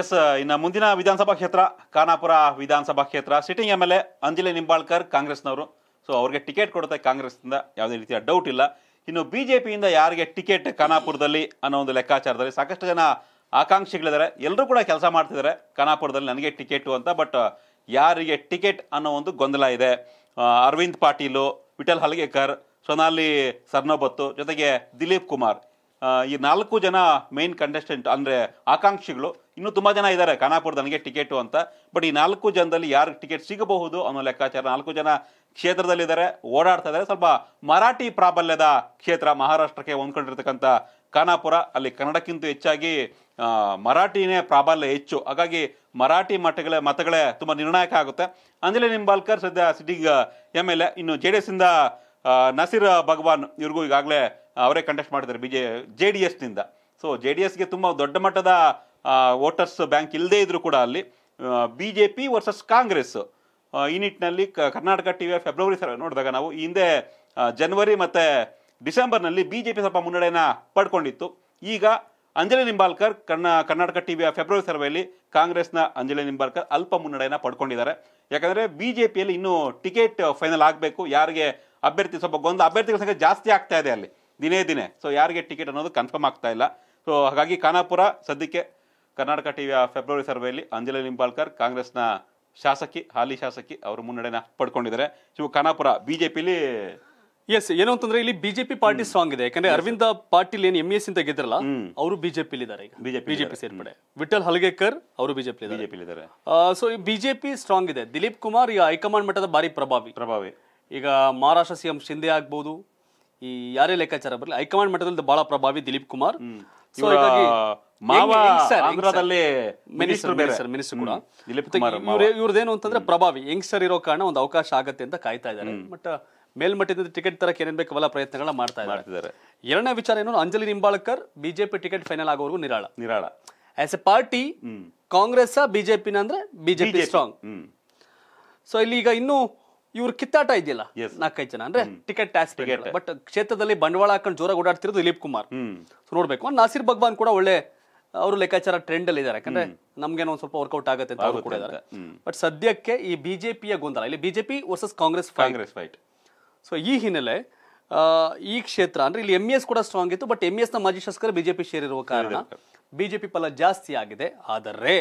S ಇನ್ನು ಮುಂದಿನ ವಿಧಾನಸಭಾ ಕ್ಷೇತ್ರ ಖಾನಾಪುರ ವಿಧಾನಸಭಾ ಕ್ಷೇತ್ರ sitting M L A Anjali Nimbalkar ಕಾಂಗ್ರೆಸ್ನವರು ಸೊ ಅವ್ರಿಗೆ ಟಿಕೆಟ್ ಕೊಡುತ್ತೆ ಕಾಂಗ್ರೆಸ್ನಿಂದ ಯಾವುದೇ ರೀತಿಯ ಡೌಟ್ ಇಲ್ಲ ಇನ್ನು ಬಿ ಜೆ ಪಿಯಿಂದ ಯಾರಿಗೆ ಟಿಕೆಟ್ ಖಾನಾಪುರದಲ್ಲಿ ಅನ್ನೋ ಒಂದು ಲೆಕ್ಕಾಚಾರದಲ್ಲಿ ಸಾಕಷ್ಟು ಜನ ಆಕಾಂಕ್ಷಿಗಳಿದ್ದಾರೆ ಎಲ್ಲರೂ ಕೂಡ ಕೆಲಸ ಮಾಡ್ತಿದ್ದಾರೆ ಖಾನಾಪುರದಲ್ಲಿ ನನಗೆ ಟಿಕೆಟು ಅಂತ ಬಟ್ uh, ಯಾರಿಗೆ ಟಿಕೆಟ್ ಅನ್ನೋ ಒಂದು ಗೊಂದಲ ಇದೆ uh, ಅರವಿಂದ್ ಪಾಟೀಲು ವಿಠಲ್ ಹಲಗೇಕರ್ ಸೊನಾಲಿ ಸರ್ನೋಬತ್ತು ಜೊತೆಗೆ ದಿಲೀಪ್ ಕುಮಾರ್ ಈ ನಾಲ್ಕು ಜನ ಮೇನ್ ಕಂಟೆಸ್ಟೆಂಟ್ ಅಂದರೆ ಆಕಾಂಕ್ಷಿಗಳು ಇನ್ನೂ ತುಂಬ ಜನ ಇದ್ದಾರೆ ಖಾನಾಪುರದ ನನಗೆ ಟಿಕೆಟು ಅಂತ ಬಟ್ ಈ ನಾಲ್ಕು ಜನದಲ್ಲಿ ಯಾರು ಟಿಕೆಟ್ ಸಿಗಬಹುದು ಅನ್ನೋ ಲೆಕ್ಕಾಚಾರ ನಾಲ್ಕು ಜನ ಕ್ಷೇತ್ರದಲ್ಲಿದ್ದಾರೆ ಓಡಾಡ್ತಾ ಇದ್ದಾರೆ ಸ್ವಲ್ಪ ಮರಾಠಿ ಪ್ರಾಬಲ್ಯದ ಕ್ಷೇತ್ರ ಮಹಾರಾಷ್ಟ್ರಕ್ಕೆ ಹೊಂದ್ಕೊಂಡಿರ್ತಕ್ಕಂಥ ಖಾನಾಪುರ ಅಲ್ಲಿ ಕನ್ನಡಕ್ಕಿಂತ ಹೆಚ್ಚಾಗಿ ಮರಾಠಿನೇ ಪ್ರಾಬಲ್ಯ ಹೆಚ್ಚು ಹಾಗಾಗಿ ಮರಾಠಿ ಮಠಗಳೇ ಮತಗಳೇ ತುಂಬ ನಿರ್ಣಾಯಕ ಆಗುತ್ತೆ ಅಂಜಲಿ ನಿಂಬಾಲ್ಕರ್ ಸದ್ಯ ಸಿಟಿಂಗ್ ಎಮ್ ಎಲ್ ಎ ಇನ್ನು ಜೆ ಡಿ ಇಂದ ನಸೀರ್ ಭಗವಾನ್ ಇವ್ರಿಗೂ ಈಗಾಗಲೇ ಅವರೇ ಕಂಟೆಸ್ಟ್ ಮಾಡಿದ್ದಾರೆ ಬಿ ಜೆ ಜೆ ಡಿ ಎಸ್ನಿಂದ ಸೊ ಜೆ ಡಿ ಎಸ್ಗೆ ತುಂಬ ದೊಡ್ಡ ಮಟ್ಟದ ವೋಟರ್ಸ್ ಬ್ಯಾಂಕ್ ಇಲ್ಲದೇ ಇದ್ದರೂ ಕೂಡ ಅಲ್ಲಿ B J P versus Congress ಈ ನಿಟ್ಟಿನಲ್ಲಿ ಕರ್ನಾಟಕ ಟಿ ಫೆಬ್ರವರಿ ಸರ್ ನೋಡಿದಾಗ ನಾವು ಹಿಂದೆ ಜನವರಿ ಮತ್ತು ಡಿಸೆಂಬರ್ನಲ್ಲಿ ಬಿ ಜೆ ಪಿ ಸ್ವಲ್ಪ ಮುನ್ನಡೆಯನ್ನು ಪಡ್ಕೊಂಡಿತ್ತು ಈಗ ಅಂಜಲಿ ನಿಂಬಾಲ್ಕರ್ ಕರ್ನಾ ಕರ್ನಾಟಕ ಟಿ ವಿಯ ಫೆಬ್ರವರಿ ಸರ್ವೆಯಲ್ಲಿ ಕಾಂಗ್ರೆಸ್ನ ಅಂಜಲಿ ನಿಂಬಾಲ್ಕರ್ ಅಲ್ಪ ಮುನ್ನಡೆಯನ್ನು ಪಡ್ಕೊಂಡಿದ್ದಾರೆ ಯಾಕಂದರೆ ಬಿ ಜೆ ಪಿಯಲ್ಲಿ ಇನ್ನೂ ಟಿಕೆಟ್ ಫೈನಲ್ ಆಗಬೇಕು ಯಾರಿಗೆ ಅಭ್ಯರ್ಥಿ ಸ್ವಲ್ಪ ಗೊಂದಲ ಅಭ್ಯರ್ಥಿಗಳ ಸಂಖ್ಯೆ ಜಾಸ್ತಿ ಆಗ್ತಾ ಇದೆ ಅಲ್ಲಿ ದಿನೇ ದಿನೇ ಸೊ ಯಾರಿಗೆ ಟಿಕೆಟ್ ಅನ್ನೋದು ಕನ್ಫರ್ಮ್ ಆಗ್ತಾ ಇಲ್ಲ ಸೊ ಹಾಗಾಗಿ ಖಾನಾಪುರ ಸದ್ಯಕ್ಕೆ ಕರ್ನಾಟಕ ಟಿವಿಯ ಫೆಬ್ರವರಿ ಸರ್ವೆಯಲ್ಲಿ ಅಂಜಲಿ ನಿಂಬಾಳ್ಕರ್ ಕಾಂಗ್ರೆಸ್ನ ಶಾಸಕಿ ಹಾಲಿ ಶಾಸಕಿ ಅವರು ಮುನ್ನಡೆನ ಪಡ್ಕೊಂಡಿದ್ದಾರೆ ಇವು ಖಾನಾಪುರ ಬಿಜೆಪಿಲಿ ಎಸ್ ಏನು ಅಂತಂದ್ರೆ ಇಲ್ಲಿ ಬಿಜೆಪಿ ಪಾರ್ಟಿ ಸ್ಟ್ರಾಂಗ್ ಇದೆ ಯಾಕಂದ್ರೆ ಅರವಿಂದ ಪಾಟೀಲ್ ಏನು ಎಂ ಎಸ್ ಅಂತ ಗೆದ್ರಲ್ಲ ಅವರು ಬಿಜೆಪಿ ಇದ್ದಾರೆ ಈಗ ಬಿಜೆಪಿ ಬಿಜೆಪಿ ಸೇರ್ಪಡೆ ವಿಠಲ್ ಹಲಗೇಕರ್ ಅವರು ಬಿಜೆಪಿ ಬಿಜೆಪಿ ಇದ್ದಾರೆ ಸೊ ಬಿಜೆಪಿ ಸ್ಟ್ರಾಂಗ್ ಇದೆ ದಿಲೀಪ್ ಕುಮಾರ್ ಈಗ ಹೈಕಮಾಂಡ್ ಮಟ್ಟದ ಭಾರಿ ಪ್ರಭಾವಿ ಪ್ರಭಾವಿ ಈಗ ಮಹಾರಾಷ್ಟ್ರ ಸಿಎಂ ಶಿಂದೆ ಆಗ್ಬಹುದು ಈ ಯಾರೇ ಲೆಕ್ಕಾಚಾರ ಬರಲಿ ಹೈಕಮಾಂಡ್ ಮಟ್ಟದಲ್ಲಿ ಬಹಳ ಪ್ರಭಾವಿ ದಿಲೀಪ್ ಕುಮಾರ್ ಸೊ ಇವ್ರದ್ದೇನು ಅಂತಂದ್ರೆ ಪ್ರಭಾವಿ ಯಂಗ್ಸ್ಟರ್ ಇರೋ ಕಾರಣ ಒಂದು ಅವಕಾಶ ಆಗತ್ತೆ ಅಂತ ಕಾಯ್ತಾ ಇದ್ದಾರೆ ಬಟ್ ಮೇಲ್ಮಟ್ಟದಿಂದ ಟಿಕೆಟ್ ತರಕ್ಕೆ ಏನೇನ್ ಬೇಕಲ್ಲ ಪ್ರಯತ್ನಗಳನ್ನ ಮಾಡ್ತಾ ಇದ್ದಾರೆ ಎರಡನೇ ವಿಚಾರ ಏನೋ Anjali Nimbalkar BJP ticket final ಆಗೋವರೆಗೂ ನಿರಾಳ ನಿರಾಳ ಆಸ್ ಎ ಪಾರ್ಟಿ ಕಾಂಗ್ರೆಸ್ ಬಿಜೆಪಿನ ಅಂದ್ರೆ ಬಿಜೆಪಿ ಸ್ಟ್ರಾಂಗ್ ಸೊ ಇಲ್ಲಿ ಈಗ ಇನ್ನು ಇವ್ರ ಕಿತ್ತಾಟ ಇದೆಯಲ್ಲ ನಾಲ್ಕೈದು ಜನ ಅಂದ್ರೆ ಟಿಕೆಟ್ ಟ್ಯಾಕ್ಸ್ ಬಟ್ ಕ್ಷೇತ್ರದಲ್ಲಿ ಬಂಡವಾಳ ಹಾಕೊಂಡು ಜೋರಾಗಿ ಓಡಾಡ್ತಿರೋದು ದಿಲೀಪ್ ಕುಮಾರ್ ನೋಡ್ಬೇಕು ನಾಸಿರ್ ಭಗವಾನ್ ಕೂಡ ಒಳ್ಳೆ ಅವರು ಲೆಕ್ಕಾಚಾರ ಟ್ರೆಂಡ್ ಅಲ್ಲಿ ಇದ್ದಾರೆ ಯಾಕಂದ್ರೆ ನಮ್ಗೆ ಒಂದ್ ಸ್ವಲ್ಪ ವರ್ಕೌಟ್ ಆಗುತ್ತೆ ಅಂತ ಕೂಡ ಇದ್ದಾರೆ ಬಟ್ ಸದ್ಯಕ್ಕೆ ಈ ಬಿಜೆಪಿಯ ಗೊಂದಲ ಇಲ್ಲಿ BJP versus Congress Congress fight so ಈ ಹಿನ್ನೆಲೆ ಈ ಕ್ಷೇತ್ರ ಅಂದ್ರೆ ಇಲ್ಲಿ ಎಂ ಎಸ್ e ಕೂಡ ಸ್ಟ್ರಾಂಗ್ ಇತ್ತು ಬಟ್ ಎಂ e ನ ಮಾಜಿ ಶಾಸಕರು ಬಿಜೆಪಿ ಸೇರಿರುವ ಕಾರಣ ಬಿಜೆಪಿ ಫಲ ಜಾಸ್ತಿ ಆಗಿದೆ ಆದರೆ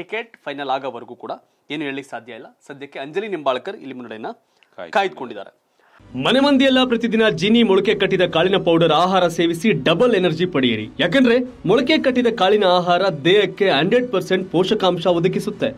ಟಿಕೆಟ್ ಫೈನಲ್ ಆಗೋವರೆಗೂ ಕೂಡ ಏನು ಹೇಳಲಿಕ್ಕೆ ಸಾಧ್ಯ ಇಲ್ಲ ಸದ್ಯಕ್ಕೆ ಅಂಜಲಿ ನಿಂಬಾಳ್ಕರ್ ಇಲ್ಲಿ ಮುನ್ನಡೆಯನ್ನ ಕಾಯ್ದುಕೊಂಡಿದ್ದಾರೆ ಮನೆ ಮಂದಿಯೆಲ್ಲ ಪ್ರತಿದಿನ ಜೀನಿ ಮೊಳಕೆ ಕಟ್ಟಿದ ಕಾಳಿನ ಪೌಡರ್ ಆಹಾರ ಸೇವಿಸಿ ಡಬಲ್ ಎನರ್ಜಿ ಪಡೆಯಿರಿ ಯಾಕಂದ್ರೆ ಮೊಳಕೆ ಕಟ್ಟಿದ ಕಾಳಿನ ಆಹಾರ ದೇಹಕ್ಕೆ ಹಂಡ್ರೆಡ್ ಪರ್ಸೆಂಟ್ ಪೋಷಕಾಂಶ ಒದಗಿಸುತ್ತೆ